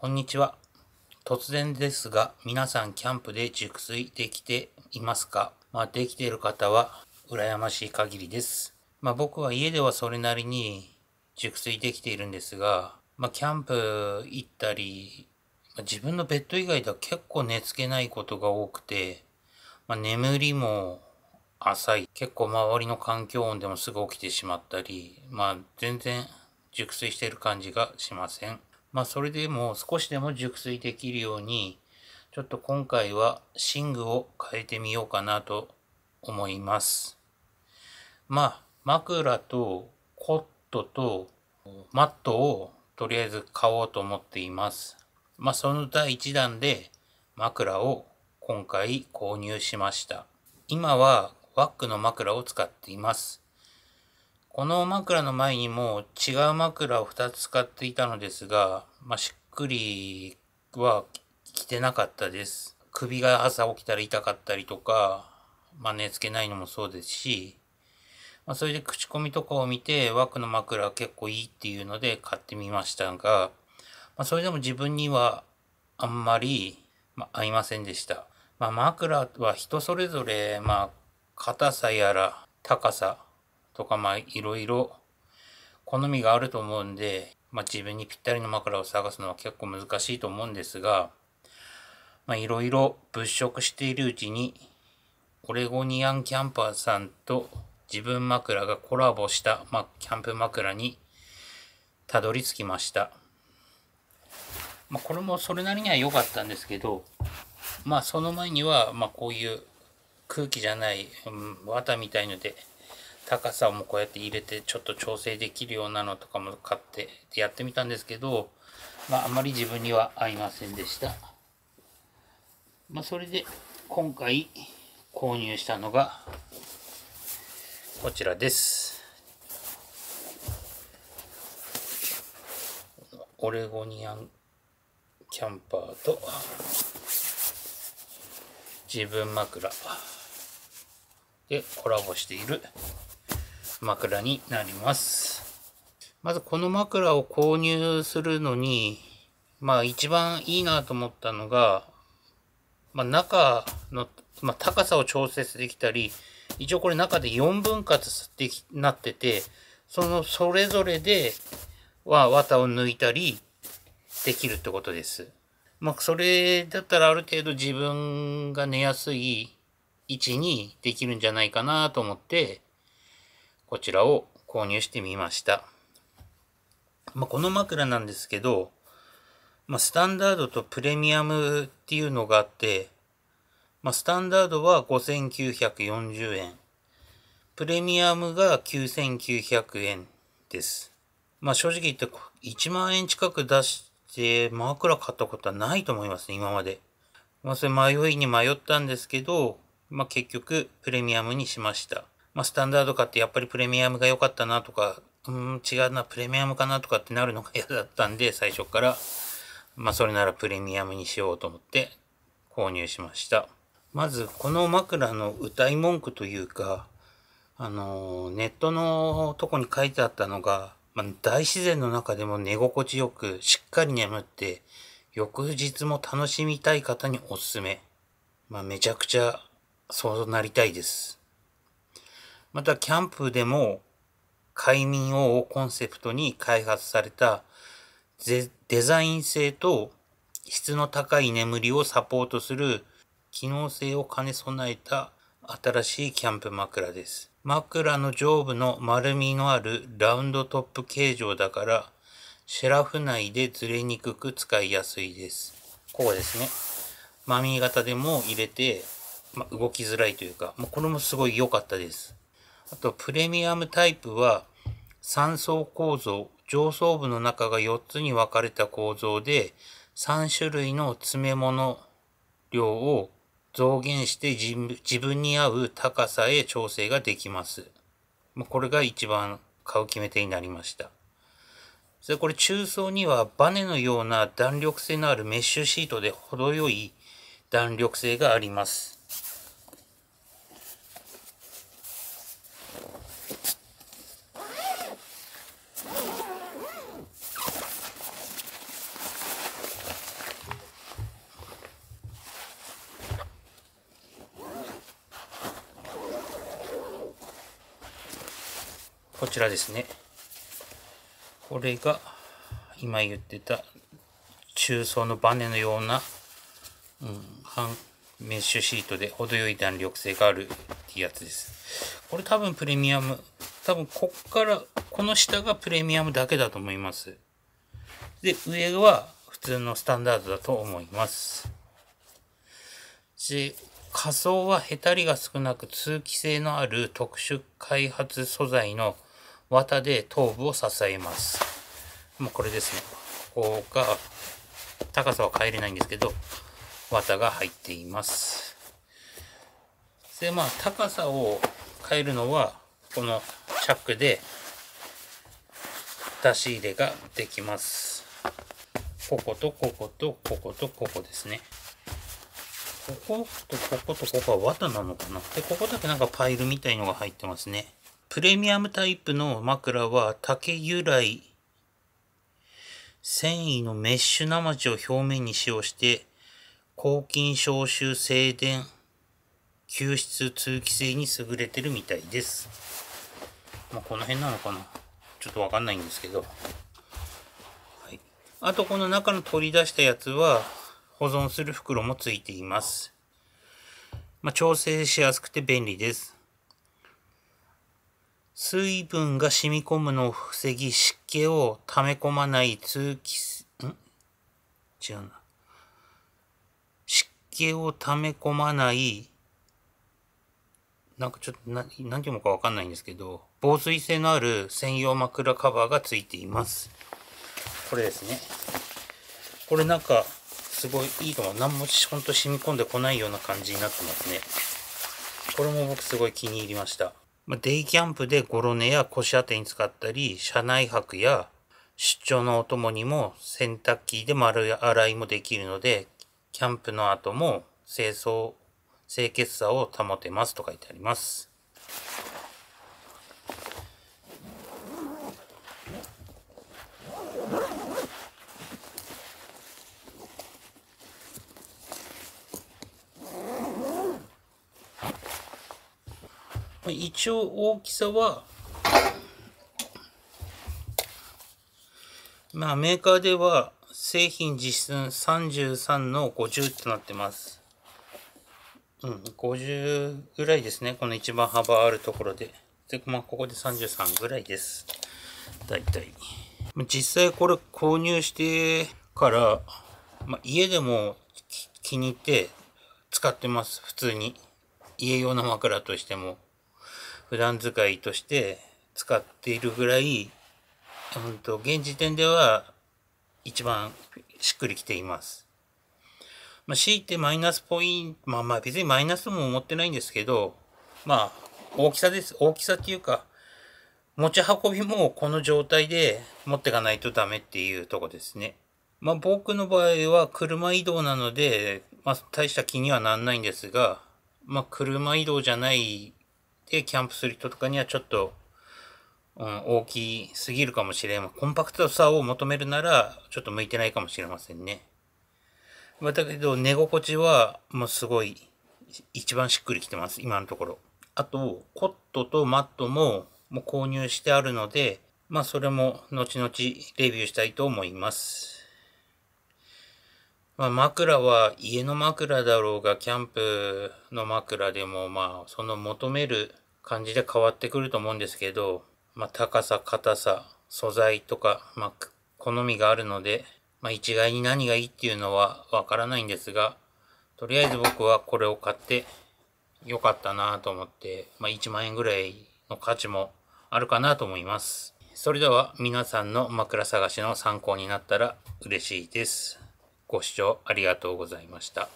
こんにちは。突然ですが、皆さんキャンプで熟睡できていますかまあ、できている方は羨ましい限りです。まあ、僕は家ではそれなりに熟睡できているんですが、まあ、キャンプ行ったり、まあ、自分のベッド以外では結構寝つけないことが多くて、まあ、眠りも浅い。結構周りの環境音でもすぐ起きてしまったり、まあ、全然熟睡してる感じがしません。まあそれでも少しでも熟睡できるように、ちょっと今回は寝具を変えてみようかなと思います。まあ枕とコットとマットをとりあえず買おうと思っています。まあその第1弾で枕を今回購入しました。今はワックの枕を使っています。この枕の前にも違う枕を2つ使っていたのですが、まあ、しっくりは着てなかったです。首が朝起きたら痛かったりとか、まあ、寝つけないのもそうですし、まあ、それで口コミとかを見て、枠の枕結構いいっていうので買ってみましたが、まあ、それでも自分にはあんまり、ま合いませんでした。まあ、枕は人それぞれ、まあ、硬さやら高さ、とか、まあ、いろいろ好みがあると思うんで、まあ、自分にぴったりの枕を探すのは結構難しいと思うんですが、まあ、いろいろ物色しているうちに、オレゴニアンキャンパーさんと自分枕がコラボした、まあ、キャンプ枕にたどり着きました。まあ、これもそれなりには良かったんですけど、まあ、その前には、まあ、こういう空気じゃない、うん、綿みたいので、高さもこうやって入れてちょっと調整できるようなのとかも買ってやってみたんですけど、まあ、あまり自分には合いませんでした。まあ、それで今回購入したのがこちらです。オレゴニアンキャンパーと自分枕でコラボしている枕になります。まずこの枕を購入するのに、まあ一番いいなと思ったのが、まあ中の、まあ、高さを調節できたり、一応これ中で4分割できなってて、そのそれぞれでは綿を抜いたりできるってことです。まあそれだったらある程度自分が寝やすい位置にできるんじゃないかなと思って、こちらを購入してみました。まあ、この枕なんですけど、まあ、スタンダードとプレミアムっていうのがあって、まあ、スタンダードは5940円。プレミアムが9900円です。まあ正直言って1万円近く出して枕買ったことはないと思いますね、今まで。まあそれ迷いに迷ったんですけど、まあ結局プレミアムにしました。まあ、スタンダードかってやっぱりプレミアムが良かったなとか、うん、違うな、プレミアムかなとかってなるのが嫌だったんで、最初から、まあ、それならプレミアムにしようと思って購入しました。まず、この枕の歌い文句というか、あの、ネットのとこに書いてあったのが、まあ、大自然の中でも寝心地よく、しっかり眠って、翌日も楽しみたい方におすすめ。まあ、めちゃくちゃそうなりたいです。またキャンプでも快眠をコンセプトに開発されたデザイン性と質の高い眠りをサポートする機能性を兼ね備えた新しいキャンプ枕です。枕の上部の丸みのあるラウンドトップ形状だからシェラフ内でずれにくく使いやすいです。ここですね。マミー型でも入れて、ま、動きづらいというか、ま、これもすごい良かったです。あとプレミアムタイプは3層構造、上層部の中が4つに分かれた構造で3種類の詰め物量を増減して自分に合う高さへ調整ができます。これが一番買う決め手になりました。それこれ中層にはバネのような弾力性のあるメッシュシートで程よい弾力性があります。こちらですね。これが今言ってた中層のバネのような、うん、半メッシュシートで程よい弾力性があるってやつです。これ多分プレミアム、多分こっから、この下がプレミアムだけだと思います。で、上は普通のスタンダードだと思います。で、仮想はヘタりが少なく通気性のある特殊開発素材の綿で頭部を支えます。もうこれですね。ここが、高さは変えれないんですけど、綿が入っています。で、まあ、高さを変えるのは、このチャックで出し入れができます。こことこことこことここですね。こことこことここは綿なのかなで、ここだけなんかパイルみたいのが入ってますね。プレミアムタイプの枕は竹由来繊維のメッシュ生地を表面に使用して抗菌消臭静電吸湿通気性に優れてるみたいです。まあ、この辺なのかなちょっとわかんないんですけど。はい。あとこの中の取り出したやつは保存する袋もついています。まあ、調整しやすくて便利です。水分が染み込むのを防ぎ、湿気を溜め込まない通気、ん違うな。湿気を溜め込まない、なんかちょっと何、何て読むかわかんないんですけど、防水性のある専用枕カバーがついています。これですね。これなんか、すごいいいのは何もほんと染み込んでこないような感じになってますね。これも僕すごい気に入りました。まあ、デイキャンプでゴロ寝や腰当てに使ったり、車内泊や出張のお供にも洗濯機で丸洗いもできるので、キャンプの後も清掃、清潔さを保てますと書いてあります。一応大きさは、まあメーカーでは製品実質33の50となってます。うん、50ぐらいですね。この一番幅あるところで。で、まあここで33ぐらいです。だいたい。実際これ購入してから、まあ、家でも気に入って使ってます。普通に。家用の枕としても。普段使いとして使っているぐらい、うんと、現時点では一番しっくりきています。まあ、強いてマイナスポイント、まあまあ別にマイナスも思ってないんですけど、まあ大きさです。大きさっていうか、持ち運びもこの状態で持ってかないとダメっていうとこですね。まあ僕の場合は車移動なので、まあ大した気にはなんないんですが、まあ車移動じゃないってキャンプする人とかにはちょっと、うん、大きすぎるかもしれん。コンパクトさを求めるなら、ちょっと向いてないかもしれませんね。まあ、だけど、寝心地は、もうすごい、一番しっくりきてます。今のところ。あと、コットとマットも、もう購入してあるので、まあ、それも、後々、レビューしたいと思います。まあ、枕は家の枕だろうが、キャンプの枕でも、まあ、その求める感じで変わってくると思うんですけど、まあ、高さ、硬さ、素材とか、まあ、好みがあるので、まあ、一概に何がいいっていうのはわからないんですが、とりあえず僕はこれを買って良かったなと思って、まあ、1万円ぐらいの価値もあるかなと思います。それでは皆さんの枕探しの参考になったら嬉しいです。ご視聴ありがとうございました。